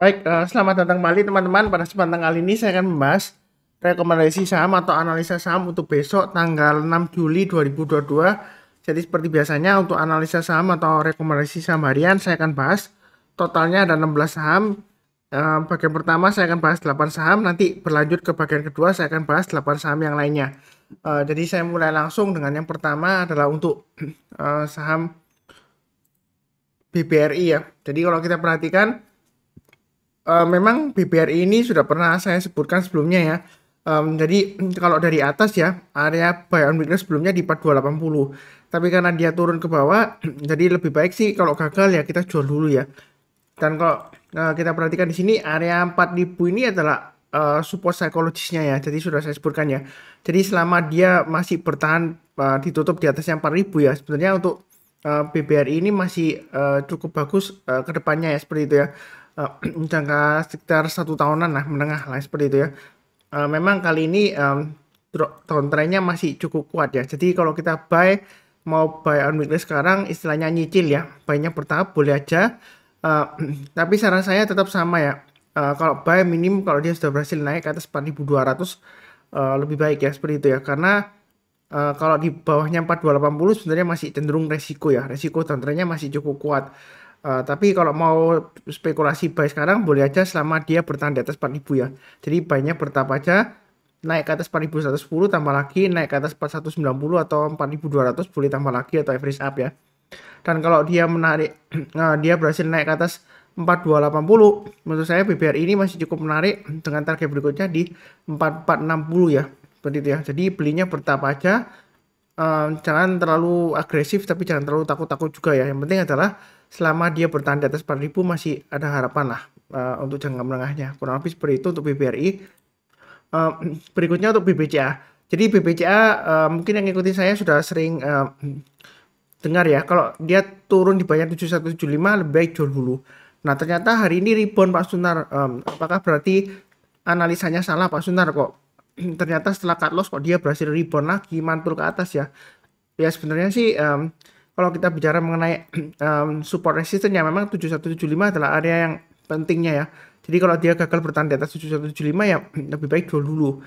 Baik, uh, selamat datang kembali teman-teman. Pada kesempatan kali ini saya akan membahas rekomendasi saham atau analisa saham untuk besok tanggal 6 Juli 2022. Jadi seperti biasanya untuk analisa saham atau rekomendasi saham harian saya akan bahas totalnya ada 16 saham. Uh, bagian pertama saya akan bahas 8 saham, nanti berlanjut ke bagian kedua saya akan bahas 8 saham yang lainnya. Uh, jadi saya mulai langsung dengan yang pertama adalah untuk uh, saham BBRI ya. Jadi kalau kita perhatikan uh, memang BBRI ini sudah pernah saya sebutkan sebelumnya ya. Um, jadi kalau dari atas ya area buy on weakness sebelumnya di 4280. Tapi karena dia turun ke bawah, jadi lebih baik sih kalau gagal ya kita jual dulu ya. Dan kalau uh, kita perhatikan di sini area 4000 ini adalah uh, support psikologisnya ya. Jadi sudah saya sebutkan ya. Jadi selama dia masih bertahan uh, ditutup di atasnya 4000 ya sebenarnya untuk uh, BBRI ini masih uh, cukup bagus uh, ke ya seperti itu ya uh, jangka sekitar satu tahunan lah menengah lah seperti itu ya uh, memang kali ini um, downtrendnya masih cukup kuat ya jadi kalau kita buy mau buy on weekly sekarang istilahnya nyicil ya buynya bertahap boleh aja uh, tapi saran saya tetap sama ya uh, kalau buy minim kalau dia sudah berhasil naik ke atas 4200 uh, lebih baik ya seperti itu ya karena Uh, kalau di bawahnya 4280 sebenarnya masih cenderung resiko ya. Resiko downtrendnya masih cukup kuat. Eh, tapi kalau mau spekulasi buy sekarang boleh aja selama dia bertahan di atas 4000 ya. Jadi banyak bertapa aja naik ke atas 4110 tambah lagi naik ke atas 4190 atau 4200 boleh tambah lagi atau average up ya. Dan kalau dia menarik uh, dia berhasil naik ke atas 4280 menurut saya BBR ini masih cukup menarik dengan target berikutnya di 4460 ya. Seperti itu ya. Jadi belinya bertapa aja. Eh, jangan terlalu agresif tapi jangan terlalu takut-takut juga ya. Yang penting adalah selama dia bertahan di atas 4000 masih ada harapan lah uh, untuk jangka menengahnya. Kurang lebih seperti itu untuk BBRI. Uh, berikutnya untuk BBCA. Jadi BBCA uh, mungkin yang ikuti saya sudah sering uh, dengar ya kalau dia turun di banyak 7175 lebih baik jual dulu. Nah ternyata hari ini rebound Pak Sunar. Um, apakah berarti analisanya salah Pak Sunar kok? ternyata setelah cut loss kok dia berhasil rebound lagi mantul ke atas ya. Ya sebenarnya sih um, kalau kita bicara mengenai um, support resistance ya memang 7175 adalah area yang pentingnya ya. Jadi kalau dia gagal bertahan di atas 7175 ya lebih baik jual dulu.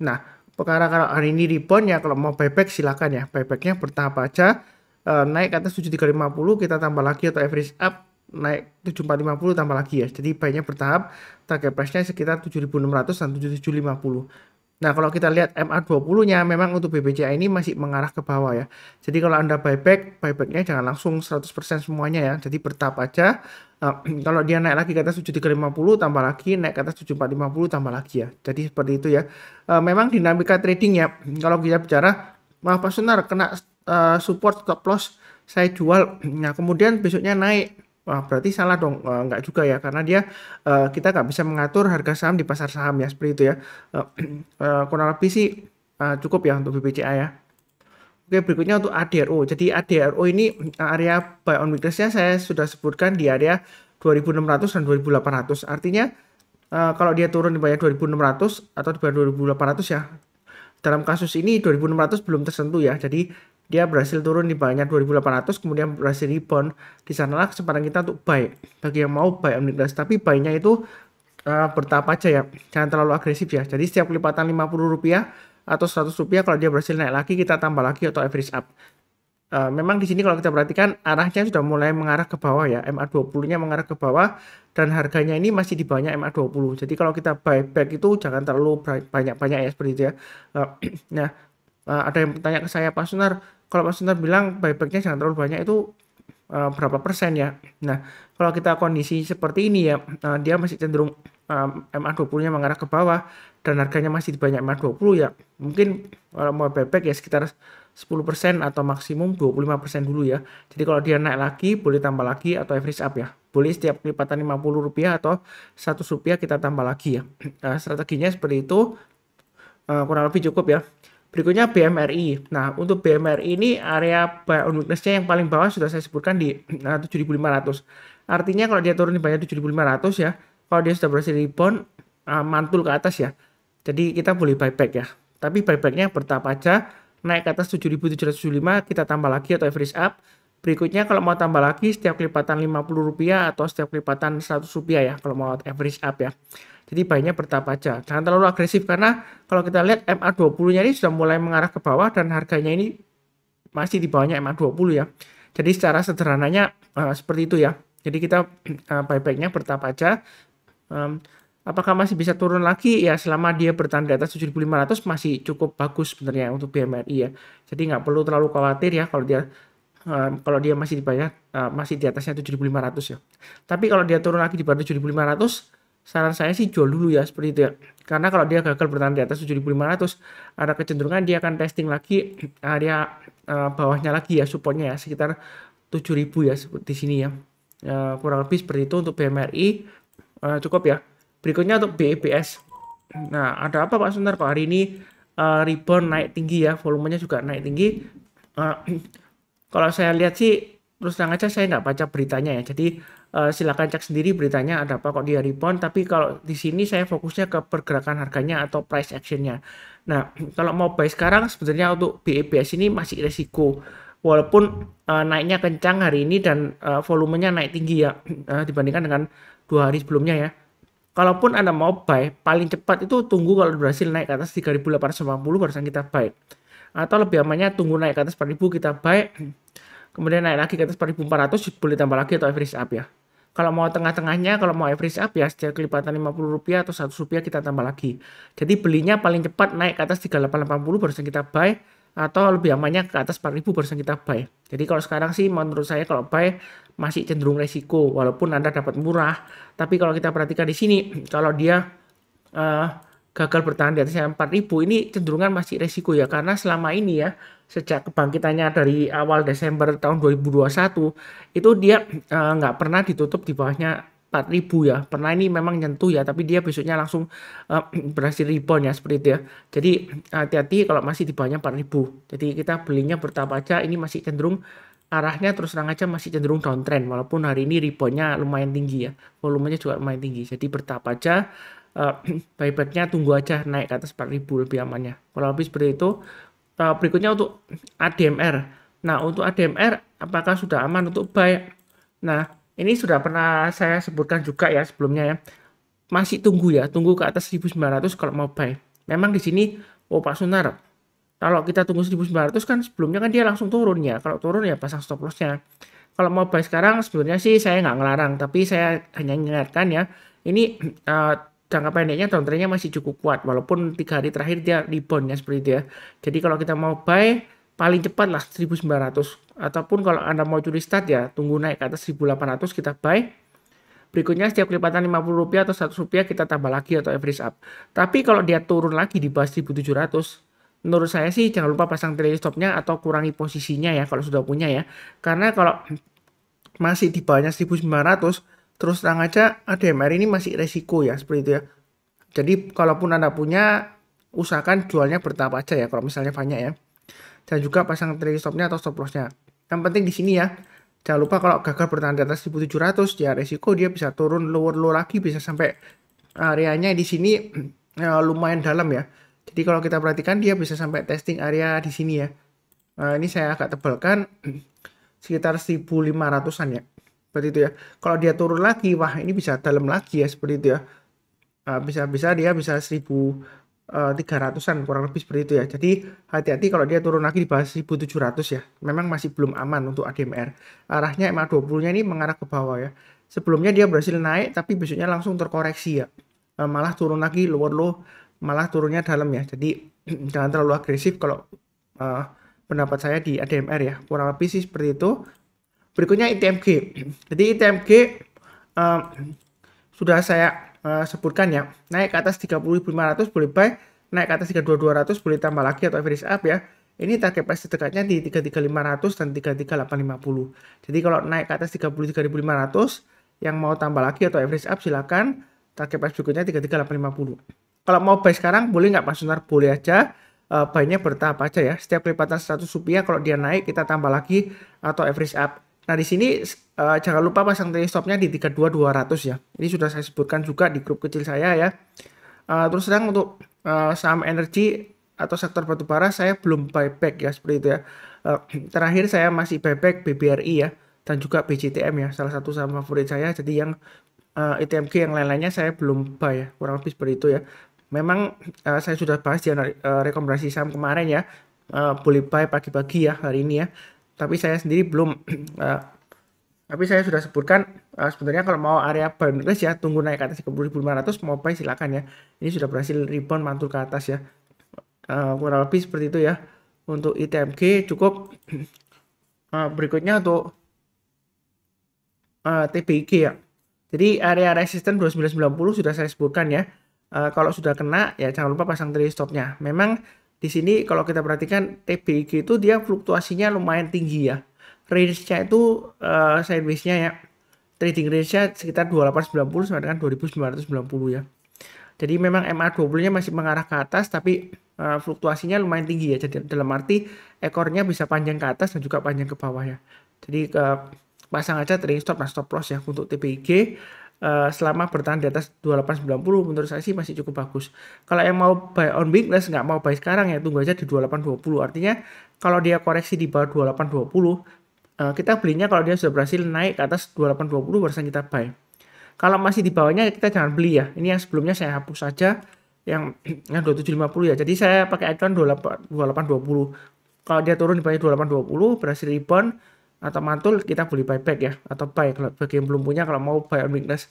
Nah, perkara kalau hari ini rebound ya kalau mau buyback silakan ya. Buybacknya bertahap aja. Uh, naik ke atas 7350 kita tambah lagi atau average up naik 7450 tambah lagi ya. Jadi banyak bertahap. Target price-nya sekitar 7600 dan 7750. Nah, kalau kita lihat MA20-nya memang untuk BBCA ini masih mengarah ke bawah ya. Jadi kalau Anda buyback, buybacknya jangan langsung 100% semuanya ya. Jadi bertahap aja. Uh, kalau dia naik lagi ke atas 7350 tambah lagi, naik ke atas 7450 tambah lagi ya. Jadi seperti itu ya. Uh, memang dinamika trading ya. Kalau kita bicara, maaf Pak Sunar, kena uh, support stop loss, saya jual. Nah, kemudian besoknya naik Wah, berarti salah dong, uh, nggak juga ya, karena dia, uh, kita nggak bisa mengatur harga saham di pasar saham ya, seperti itu ya. Uh, uh, kurang lebih sih, uh, cukup ya untuk BBCA ya. Oke, berikutnya untuk ADRO. Jadi ADRO ini area buy on weakness-nya saya sudah sebutkan di area 2.600 dan 2.800. Artinya, uh, kalau dia turun di bawah 2.600 atau di bawah 2.800 ya, dalam kasus ini 2.600 belum tersentuh ya. Jadi dia berhasil turun di banyak 2800 kemudian berhasil rebound di sanalah kesempatan kita untuk buy bagi yang mau buy omniplus tapi buy-nya itu uh, bertahap aja ya jangan terlalu agresif ya jadi setiap kelipatan 50 rupiah atau 100 rupiah kalau dia berhasil naik lagi kita tambah lagi atau average up uh, memang di sini kalau kita perhatikan arahnya sudah mulai mengarah ke bawah ya MA20 nya mengarah ke bawah dan harganya ini masih di banyak MA20 jadi kalau kita buy back itu jangan terlalu banyak-banyak ya seperti itu ya uh, nah uh, ada yang bertanya ke saya Pak Sunar kalau Mas Sunter bilang buybacknya jangan terlalu banyak itu uh, berapa persen ya. Nah, kalau kita kondisi seperti ini ya, uh, dia masih cenderung eh, uh, MA20-nya mengarah ke bawah dan harganya masih di banyak MA20 ya. Mungkin kalau mau buyback ya sekitar 10% atau maksimum 25% dulu ya. Jadi kalau dia naik lagi boleh tambah lagi atau average up ya. Boleh setiap kelipatan 50 rupiah atau 100 rupiah kita tambah lagi ya. Nah, strateginya seperti itu uh, kurang lebih cukup ya. Berikutnya BMRI. Nah, untuk BMRI ini area buy on weakness-nya yang paling bawah sudah saya sebutkan di nah, 7.500. Artinya kalau dia turun di banyak 7.500 ya, kalau dia sudah berhasil rebound, uh, mantul ke atas ya. Jadi kita boleh buyback ya. Tapi buybacknya bertahap aja, naik ke atas 7.775 kita tambah lagi atau average up, Berikutnya kalau mau tambah lagi setiap kelipatan Rp50 atau setiap kelipatan Rp100 ya kalau mau average up ya. Jadi baiknya bertahap aja. Jangan terlalu agresif karena kalau kita lihat MA20-nya ini sudah mulai mengarah ke bawah dan harganya ini masih di bawahnya MA20 ya. Jadi secara sederhananya uh, seperti itu ya. Jadi kita uh, eh, baik-baiknya bertahap aja. Um, apakah masih bisa turun lagi? Ya selama dia bertahan di atas 7500 masih cukup bagus sebenarnya untuk BMRI ya. Jadi nggak perlu terlalu khawatir ya kalau dia kalau dia masih dibayar uh, eh, masih di atasnya 7.500 ya. Tapi kalau dia turun lagi di bawah 7.500, saran saya sih jual dulu ya seperti itu ya. Karena kalau dia gagal bertahan di atas 7.500, ada kecenderungan dia akan testing lagi area uh, bawahnya lagi ya supportnya ya sekitar 7.000 ya di sini ya. Uh, kurang lebih seperti itu untuk BMRI uh, cukup ya. Berikutnya untuk BEBS. Nah, ada apa Pak Sunter Pak hari ini uh, rebound naik tinggi ya, volumenya juga naik tinggi. Uh, kalau saya lihat sih terus terang aja saya nggak baca beritanya ya. Jadi uh, silakan cek sendiri beritanya ada apa kok di rebound Tapi kalau di sini saya fokusnya ke pergerakan harganya atau price actionnya. Nah kalau mau buy sekarang sebenarnya untuk BEPS ini masih resiko. Walaupun uh, naiknya kencang hari ini dan uh, volumenya naik tinggi ya uh, dibandingkan dengan dua hari sebelumnya ya. Kalaupun Anda mau buy, paling cepat itu tunggu kalau berhasil naik ke atas 3850 barusan kita buy atau lebih amannya tunggu naik ke atas 4000 kita buy kemudian naik lagi ke atas 4400 boleh tambah lagi atau average up ya kalau mau tengah-tengahnya kalau mau average up ya setiap kelipatan 50 rupiah atau 100 rupiah kita tambah lagi jadi belinya paling cepat naik ke atas 3880 barusan kita buy atau lebih amannya ke atas 4000 barusan kita buy jadi kalau sekarang sih menurut saya kalau buy masih cenderung resiko walaupun Anda dapat murah tapi kalau kita perhatikan di sini kalau dia uh, gagal bertahan di atas 4000 ini cenderungan masih resiko ya karena selama ini ya sejak kebangkitannya dari awal Desember tahun 2021 itu dia eh, nggak uh, pernah ditutup di bawahnya 4000 ya pernah ini memang nyentuh ya tapi dia besoknya langsung uh, berhasil rebound ya seperti itu ya jadi hati-hati kalau masih di bawahnya 4000 jadi kita belinya bertahap aja ini masih cenderung arahnya terus terang aja masih cenderung downtrend walaupun hari ini reboundnya lumayan tinggi ya volumenya juga lumayan tinggi jadi bertahap aja buybacknya eh, tunggu aja naik ke atas 4000 lebih amannya Kalau lebih seperti itu uh, berikutnya untuk ADMR nah untuk ADMR apakah sudah aman untuk buy nah ini sudah pernah saya sebutkan juga ya sebelumnya ya masih tunggu ya tunggu ke atas 1900 kalau mau buy memang di sini oh Pak Sunar kalau kita tunggu 1900 kan sebelumnya kan dia langsung turun ya kalau turun ya pasang stop lossnya kalau mau buy sekarang sebenarnya sih saya nggak ngelarang tapi saya hanya ingatkan ya ini uh, jangka pendeknya downtrendnya masih cukup kuat walaupun tiga hari terakhir dia rebound ya seperti itu ya jadi kalau kita mau buy paling cepat lah 1900 ataupun kalau anda mau curi start ya tunggu naik ke atas 1800 kita buy berikutnya setiap kelipatan 50 rupiah atau 100 rupiah kita tambah lagi atau average up tapi kalau dia turun lagi di bawah 1700 menurut saya sih jangan lupa pasang trailing stopnya atau kurangi posisinya ya kalau sudah punya ya karena kalau masih di bawahnya 1900 terus terang aja ADMR ini masih resiko ya seperti itu ya. Jadi kalaupun Anda punya usahakan jualnya bertahap aja ya kalau misalnya banyak ya. Dan juga pasang trailing stopnya atau stop lossnya. Yang penting di sini ya, jangan lupa kalau gagal bertahan di atas 1700 ya resiko dia bisa turun lower low lagi bisa sampai areanya di sini ya, lumayan dalam ya. Jadi kalau kita perhatikan dia bisa sampai testing area di sini ya. Nah, ini saya agak tebalkan sekitar 1500-an ya seperti itu ya kalau dia turun lagi wah ini bisa dalam lagi ya seperti itu ya bisa-bisa ah, dia bisa 1.300an eh, kurang lebih seperti itu ya jadi hati-hati kalau dia turun lagi di bawah 1.700 ya memang masih belum aman untuk ADMR arahnya MA 20 nya ini mengarah ke bawah ya sebelumnya dia berhasil naik tapi besoknya langsung terkoreksi ya eh, malah turun lagi lower low malah turunnya dalam ya jadi jangan terlalu agresif kalau uh, pendapat saya di ADMR ya kurang lebih sih seperti itu berikutnya ITMG. Jadi ITMG uh, sudah saya uh, sebutkan ya, naik ke atas 30.500 boleh buy, naik ke atas 32.200 boleh tambah lagi atau average up ya. Ini target price terdekatnya di 33.500 dan 33.850. Jadi kalau naik ke atas 33.500 yang mau tambah lagi atau average up silakan target price berikutnya 33.850. Kalau mau buy sekarang boleh nggak Pak Sunar? Boleh aja uh, eh, buy bertahap aja ya. Setiap lipatan 100 rupiah kalau dia naik kita tambah lagi atau average up Nah di sini uh, jangan lupa pasang trailing stopnya di 32200 ya. Ini sudah saya sebutkan juga di grup kecil saya ya. Uh, terus sedang untuk uh, saham energi atau sektor batubara saya belum buyback ya seperti itu ya. Uh, terakhir saya masih buyback BBRI ya dan juga BCTM ya salah satu saham favorit saya. Jadi yang uh, ITMG yang lain-lainnya saya belum buy ya kurang lebih seperti itu ya. Memang uh, saya sudah bahas di uh, rekomendasi saham kemarin ya. Uh, boleh buy pagi-pagi ya hari ini ya tapi saya sendiri belum uh, tapi saya sudah sebutkan uh, sebenarnya kalau mau area bandless ya tunggu naik ke atas ke 30.500 mau buy silakan ya ini sudah berhasil rebound mantul ke atas ya uh, kurang lebih seperti itu ya untuk ITMG cukup uh, berikutnya untuk uh, ya jadi area resisten 2990 sudah saya sebutkan ya uh, kalau sudah kena ya jangan lupa pasang trade stopnya memang di sini kalau kita perhatikan TPG itu dia fluktuasinya lumayan tinggi ya. Range-nya itu uh, eh, sideways-nya ya. Trading range-nya sekitar 2890 sampai dengan 2990 ya. Jadi memang MA20-nya masih mengarah ke atas tapi uh, fluktuasinya lumayan tinggi ya. Jadi dalam arti ekornya bisa panjang ke atas dan juga panjang ke bawah ya. Jadi uh, pasang aja trading stop dan stop loss ya untuk TPIG Eh, selama bertahan di atas 2890 menurut saya sih masih cukup bagus. Kalau yang mau buy on weakness nggak mau buy sekarang ya tunggu aja di 2820. Artinya kalau dia koreksi di bawah 2820 eh, kita belinya kalau dia sudah berhasil naik ke atas 2820 barusan kita buy. Kalau masih di bawahnya kita jangan beli ya. Ini yang sebelumnya saya hapus saja yang yang 2750 ya. Jadi saya pakai icon 28 2820. Kalau dia turun di bawah 2820 berhasil rebound atau mantul kita beli buyback ya atau buy kalau bagi yang belum punya kalau mau buy on weakness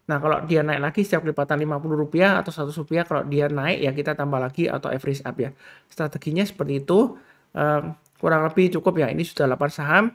Nah, kalau dia naik lagi setiap lipatan 50 rupiah atau 100 rupiah kalau dia naik ya kita tambah lagi atau average up ya. Strateginya seperti itu, um, kurang lebih cukup ya. Ini sudah 8 saham,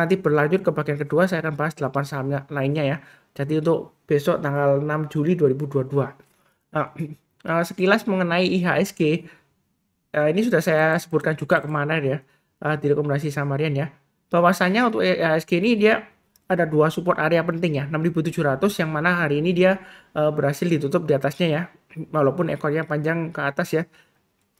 nanti berlanjut ke bagian kedua saya akan bahas 8 sahamnya lainnya ya. Jadi untuk besok tanggal 6 Juli 2022. Nah, eh, sekilas mengenai IHSG, eh, ini sudah saya sebutkan juga kemana ya, uh, di rekomendasi samarian ya bahwasanya untuk IHSG ini dia ada dua support area penting ya 6.700 yang mana hari ini dia uh, berhasil ditutup di atasnya ya walaupun ekornya panjang ke atas ya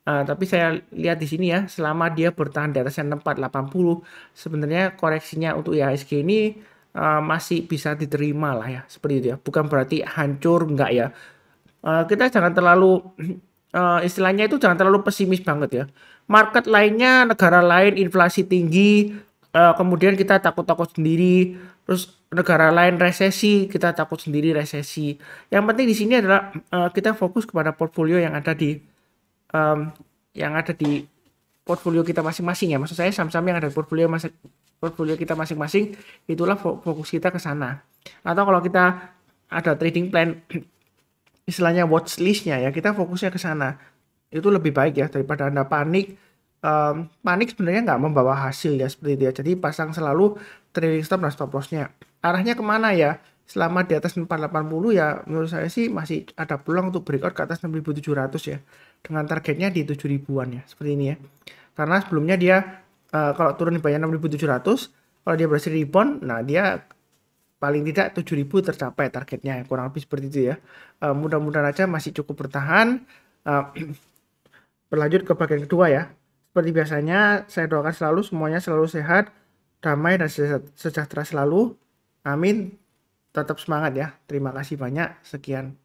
Uh, tapi saya lihat di sini ya, selama dia bertahan di atasnya 480, sebenarnya koreksinya untuk IHSG ini uh, masih bisa diterima lah ya, seperti itu ya. Bukan berarti hancur, enggak ya. Uh, kita jangan terlalu, uh, istilahnya itu jangan terlalu pesimis banget ya. Market lainnya, negara lain, inflasi tinggi, uh, kemudian kita takut-takut sendiri, terus negara lain resesi, kita takut sendiri resesi. Yang penting di sini adalah uh, kita fokus kepada portfolio yang ada di um, yang ada di portfolio kita masing-masing ya. Maksud saya saham-saham yang ada di portfolio masing portfolio kita masing-masing itulah fokus kita ke sana. Atau kalau kita ada trading plan istilahnya watch listnya ya kita fokusnya ke sana itu lebih baik ya daripada anda panik um, panik sebenarnya nggak membawa hasil ya seperti dia. Jadi pasang selalu trailing stop dan stop loss-nya. Arahnya kemana ya? Selama di atas 480 ya menurut saya sih masih ada peluang untuk breakout ke atas 6.700 ya. Dengan targetnya di 7.000an ya seperti ini ya. Karena sebelumnya dia uh, kalau turun di bawah 6.700 kalau dia berhasil rebound, nah dia paling tidak 7000 tercapai targetnya kurang lebih seperti itu ya uh, mudah-mudahan aja masih cukup bertahan uh, berlanjut ke bagian kedua ya seperti biasanya, saya doakan selalu semuanya selalu sehat, damai, dan sejahtera selalu. Amin. Tetap semangat ya. Terima kasih banyak. Sekian.